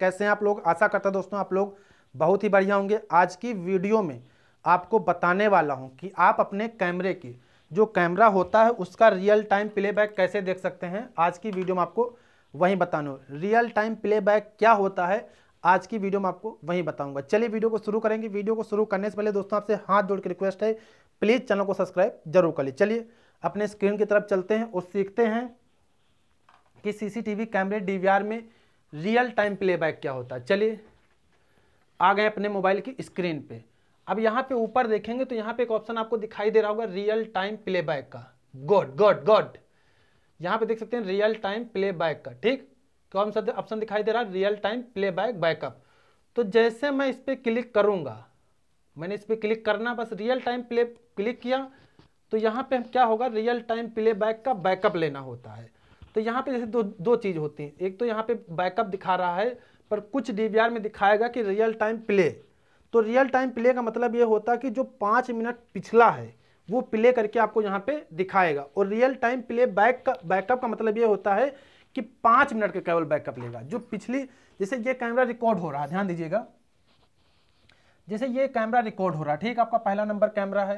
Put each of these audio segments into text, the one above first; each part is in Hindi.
कैसे हैं आप लोग आशा करता हूं दोस्तों आप लोग बहुत ही बढ़िया होंगे आज की वीडियो में आपको बताने वाला हूं कि आप अपने कैमरे की जो कैमरा होता है उसका रियल टाइम प्लेबैक कैसे देख सकते हैं आज की वीडियो में आपको वहीं बताना रियल टाइम प्लेबैक क्या होता है आज की वीडियो में आपको वहीं बताऊंगा चलिए वीडियो को शुरू करेंगे वीडियो को शुरू करने से पहले दोस्तों आपसे हाथ जोड़ के रिक्वेस्ट है प्लीज़ चैनल को सब्सक्राइब जरूर कर लिए चलिए अपने स्क्रीन की तरफ चलते हैं और सीखते हैं कि सीसीटीवी कैमरे डीवीआर में रियल टाइम प्लेबैक क्या होता है चलिए आ गए अपने मोबाइल की स्क्रीन पे अब यहाँ पे ऊपर देखेंगे तो यहाँ पे एक ऑप्शन आपको दिखाई दे रहा होगा रियल टाइम प्लेबैक का गुड गुड गुड यहाँ पे देख सकते हैं रियल टाइम प्लेबैक का ठीक कौन सा ऑप्शन दिखाई दे रहा है रियल टाइम प्लेबैक बैकअप तो जैसे मैं इस पर क्लिक करूँगा मैंने इस पर क्लिक करना बस रियल टाइम प्ले क्लिक किया तो यहाँ पे क्या होगा रियल टाइम प्लेबैक का बैकअप लेना होता है तो यहाँ पे जैसे दो दो चीज़ होती है एक तो यहाँ पे बैकअप दिखा रहा है पर कुछ डी में दिखाएगा कि रियल टाइम प्ले तो रियल टाइम प्ले का मतलब ये होता है कि जो पाँच मिनट पिछला है वो प्ले करके आपको यहाँ पे दिखाएगा और रियल टाइम प्ले बैक का बैकअप का मतलब ये होता है कि पाँच मिनट का केवल बैकअप लेगा जो पिछली जैसे ये कैमरा रिकॉर्ड हो रहा है ध्यान दीजिएगा जैसे ये कैमरा रिकॉर्ड हो रहा है ठीक आपका पहला नंबर कैमरा है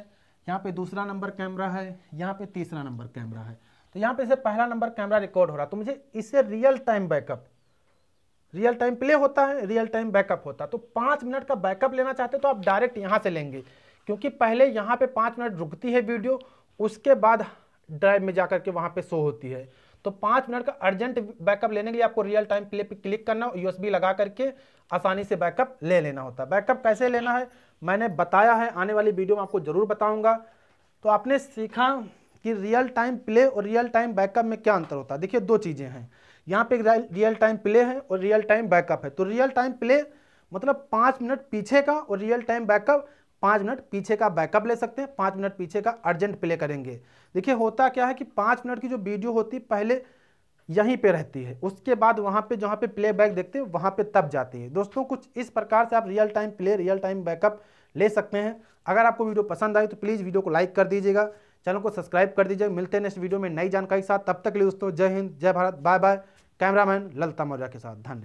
यहाँ पे दूसरा नंबर कैमरा है यहाँ पे तीसरा नंबर कैमरा है तो यहाँ पे से पहला नंबर कैमरा रिकॉर्ड हो रहा तो मुझे इसे real time backup real time play होता है रियल टाइम बैकअप होता है तो पाँच मिनट का बैकअप लेना चाहते तो आप डायरेक्ट यहाँ से लेंगे क्योंकि पहले यहाँ पे पाँच मिनट रुकती है वीडियो उसके बाद ड्राइव में जा के वहाँ पे शो होती है तो पाँच मिनट का अर्जेंट बैकअप लेने के लिए आपको रियल टाइम प्ले पे क्लिक करना यूएसबी लगा करके आसानी से बैकअप ले लेना होता है बैकअप कैसे लेना है मैंने बताया है आने वाली वीडियो में आपको ज़रूर बताऊँगा तो आपने सीखा कि रियल टाइम प्ले और रियल टाइम बैकअप में क्या अंतर होता है देखिए दो चीज़ें हैं यहाँ पे रियल टाइम प्ले है और रियल टाइम बैकअप है तो रियल टाइम प्ले मतलब पाँच मिनट पीछे का और रियल टाइम बैकअप पाँच मिनट पीछे का बैकअप ले सकते हैं पाँच मिनट पीछे का अर्जेंट प्ले करेंगे देखिए होता क्या है कि पाँच मिनट की जो वीडियो होती है पहले यहीं पे रहती है उसके बाद वहाँ पे जहाँ पे प्लेबैक देखते हैं वहाँ पे तब जाती है दोस्तों कुछ इस प्रकार से आप real time play real time backup ले सकते हैं अगर आपको वीडियो पसंद आए तो प्लीज़ वीडियो को लाइक कर दीजिएगा चैनल को सब्सक्राइब कर दीजिए मिलते हैं नेक्स्ट वीडियो में नई जानकारी के साथ तब तक लिए दोस्तों जय हिंद जय Bharat bye bye cameraman Lalta Maurya के साथ धन्यवाद